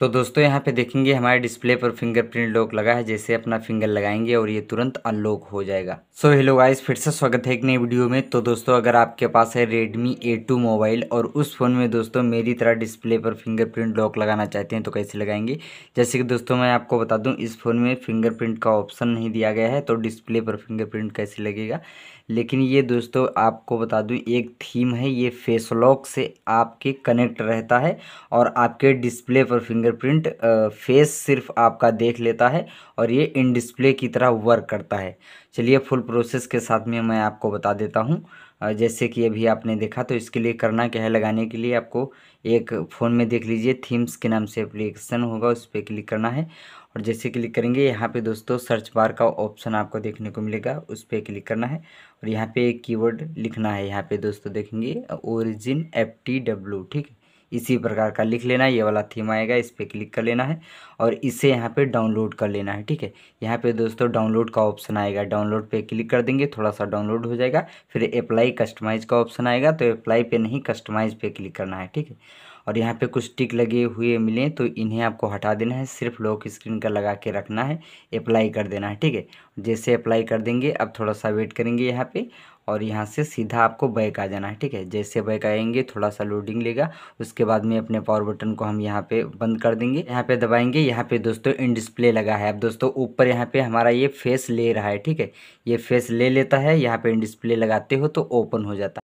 तो दोस्तों यहाँ पे देखेंगे हमारे डिस्प्ले पर फिंगरप्रिंट लॉक लगा है जैसे अपना फिंगर लगाएंगे और ये तुरंत अनलॉक हो जाएगा सो हेलो गाइस फिर से स्वागत है एक नई वीडियो में तो दोस्तों अगर आपके पास है ए A2 मोबाइल और उस फ़ोन में दोस्तों मेरी तरह डिस्प्ले पर फिंगरप्रिंट लॉक लगाना चाहते हैं तो कैसे लगाएंगे जैसे कि दोस्तों मैं आपको बता दूँ इस फ़ोन में फिंगरप्रिंट का ऑप्शन नहीं दिया गया है तो डिस्प्ले पर फिंगरप्रिंट कैसे लगेगा लेकिन ये दोस्तों आपको बता दूँ एक थीम है ये फेस लॉक से आपके कनेक्ट रहता है और आपके डिस्प्ले पर फिंगर फिंगरप्रिंट फेस सिर्फ आपका देख लेता है और ये इन डिस्प्ले की तरह वर्क करता है चलिए फुल प्रोसेस के साथ में मैं आपको बता देता हूँ जैसे कि अभी आपने देखा तो इसके लिए करना क्या है लगाने के लिए आपको एक फ़ोन में देख लीजिए थीम्स के नाम से एप्लीकेशन होगा उस पर क्लिक करना है और जैसे क्लिक करेंगे यहाँ पे दोस्तों सर्च बार का ऑप्शन आपको देखने को मिलेगा उस पर क्लिक करना है और यहाँ पे एक कीवर्ड लिखना है यहाँ पे दोस्तों देखेंगे ओरिजिन एफ टी डब्ल्यू ठीक है इसी प्रकार का लिख लेना है ये वाला थीम आएगा इस पर क्लिक कर लेना है और इसे यहाँ पे डाउनलोड कर लेना है ठीक है यहाँ पे दोस्तों डाउनलोड का ऑप्शन आएगा डाउनलोड पे क्लिक कर देंगे थोड़ा सा डाउनलोड हो जाएगा फिर अप्लाई कस्टमाइज का ऑप्शन आएगा तो अप्लाई पे नहीं कस्टमाइज पे क्लिक करना है ठीक है और यहाँ पे कुछ टिक लगे हुए मिले तो इन्हें आपको हटा देना है सिर्फ लॉक स्क्रीन का लगा के रखना है अप्लाई कर देना है ठीक है जैसे अप्लाई कर देंगे अब थोड़ा सा वेट करेंगे यहाँ पे और यहाँ से सीधा आपको बैक आ जाना है ठीक है जैसे बैक आएंगे थोड़ा सा लोडिंग लेगा उसके बाद में अपने पावर बटन को हम यहाँ पे बंद कर देंगे यहाँ पे दबाएंगे यहाँ पे दोस्तों इन डिस्प्ले लगा है अब दोस्तों ऊपर यहाँ पे हमारा ये फेस ले रहा है ठीक है ये फेस ले लेता है यहाँ पे इन डिस्प्ले लगाते हो तो ओपन हो जाता है